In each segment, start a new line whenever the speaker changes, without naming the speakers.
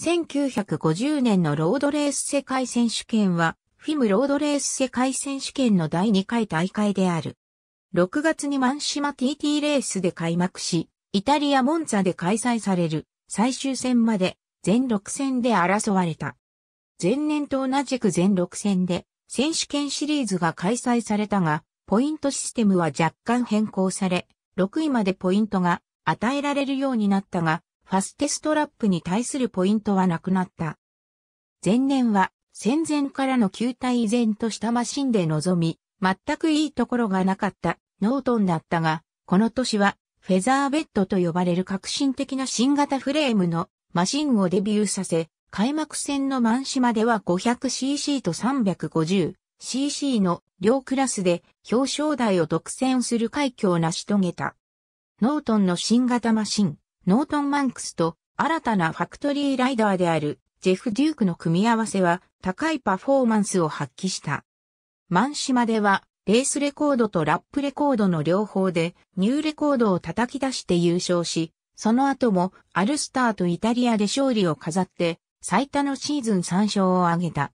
1950年のロードレース世界選手権は、フィムロードレース世界選手権の第2回大会である。6月にマンシマ TT レースで開幕し、イタリア・モンツァで開催される最終戦まで全6戦で争われた。前年と同じく全6戦で選手権シリーズが開催されたが、ポイントシステムは若干変更され、6位までポイントが与えられるようになったが、ファステストラップに対するポイントはなくなった。前年は戦前からの球体依然としたマシンで臨み、全くいいところがなかったノートンだったが、この年はフェザーベッドと呼ばれる革新的な新型フレームのマシンをデビューさせ、開幕戦の満島では 500cc と 350cc の両クラスで表彰台を独占する快挙を成し遂げた。ノートンの新型マシン、ノートン・マンクスと新たなファクトリーライダーであるジェフ・デュークの組み合わせは高いパフォーマンスを発揮した。マンシマではレースレコードとラップレコードの両方でニューレコードを叩き出して優勝し、その後もアルスターとイタリアで勝利を飾って最多のシーズン3勝を挙げた。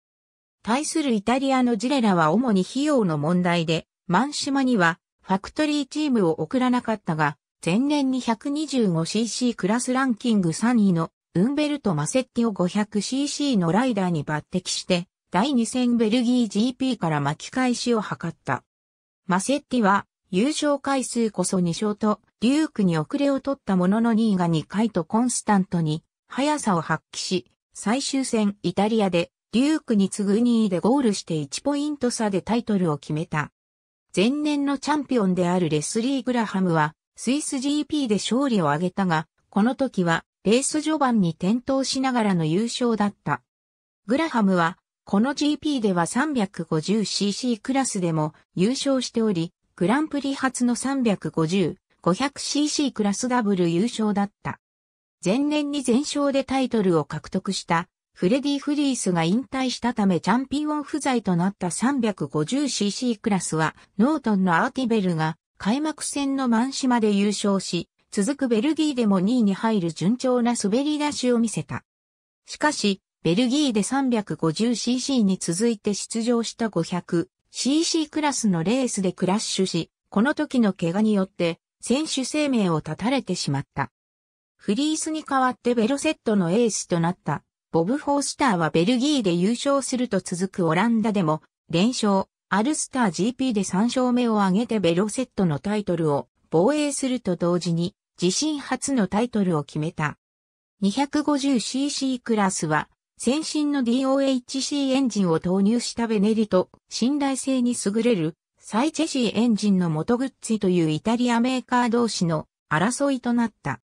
対するイタリアのジレラは主に費用の問題で、マンシマにはファクトリーチームを送らなかったが、前年に 125cc クラスランキング3位のウンベルト・マセッティを 500cc のライダーに抜擢して、第2戦ベルギー GP から巻き返しを図った。マセッティは、優勝回数こそ2勝と、デュークに遅れを取ったものの2位が2回とコンスタントに、速さを発揮し、最終戦イタリアで、デュークに次ぐ2位でゴールして1ポイント差でタイトルを決めた。前年のチャンピオンであるレスリー・グラハムは、スイス GP で勝利を挙げたが、この時はレース序盤に転倒しながらの優勝だった。グラハムは、この GP では 350cc クラスでも優勝しており、グランプリ初の350、500cc クラスダブル優勝だった。前年に全勝でタイトルを獲得したフレディ・フリースが引退したためチャンピオン不在となった 350cc クラスはノートンのアーティベルが開幕戦のマン島で優勝し、続くベルギーでも2位に入る順調な滑り出しを見せた。しかし、ベルギーで 350cc に続いて出場した 500cc クラスのレースでクラッシュし、この時の怪我によって選手生命を絶たれてしまった。フリースに代わってベロセットのエースとなったボブ・フォースターはベルギーで優勝すると続くオランダでも連勝、アルスター GP で3勝目を挙げてベロセットのタイトルを防衛すると同時に自身初のタイトルを決めた。250cc クラスは先進の DOHC エンジンを投入したベネリと信頼性に優れるサイチェシーエンジンの元グッチというイタリアメーカー同士の争いとなった。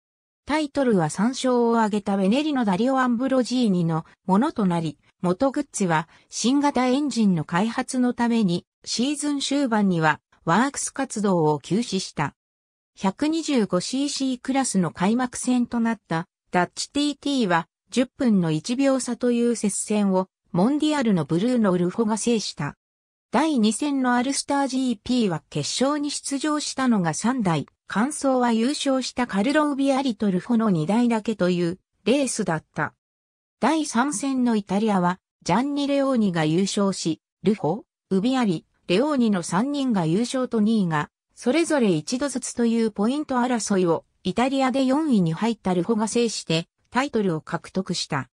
タイトルは3勝を挙げたベネリのダリオ・アンブロジーニのものとなり、元グッズは新型エンジンの開発のためにシーズン終盤にはワークス活動を休止した。125cc クラスの開幕戦となったダッチ TT は10分の1秒差という接戦をモンディアルのブルーノ・ウルフォが制した。第2戦のアルスター GP は決勝に出場したのが3台、完走は優勝したカルロウビアリとルフォの2台だけというレースだった。第3戦のイタリアは、ジャンニ・レオーニが優勝し、ルホ、ウビアリ、レオーニの3人が優勝と2位が、それぞれ1度ずつというポイント争いを、イタリアで4位に入ったルホが制して、タイトルを獲得した。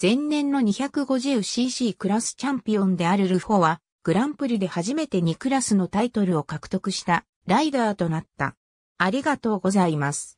前年の 250cc クラスチャンピオンであるルホは、グランプリで初めて2クラスのタイトルを獲得したライダーとなった。ありがとうございます。